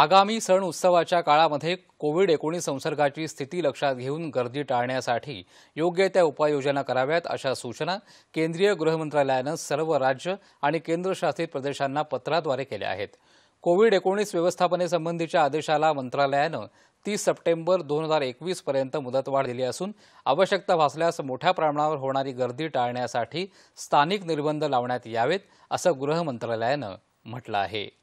आगामी सण उत्सवाच्या काळामध्ये कोविड एकोणीस संसर्गाची स्थिती लक्षात घेऊन गर्दी टाळण्यासाठी योग्य त्या उपाययोजना कराव्यात अशा सूचना केंद्रीय गृहमंत्रालयानं सर्व राज्य आणि केंद्रशासित प्रदेशांना पत्राद्वारे केल्या आहेत कोविड एकोणीस व्यवस्थापनेसंबंधीच्या आदेशाला मंत्रालयानं तीस सप्टेंबर दोन हजार एकवीसपर्यंत मुदतवाढ दिली असून आवश्यकता भासल्यास मोठ्या प्रमाणावर होणारी गर्दी टाळण्यासाठी स्थानिक निर्बंध लावण्यात यावेत असं मंत्रालयानं म्हटलं आहे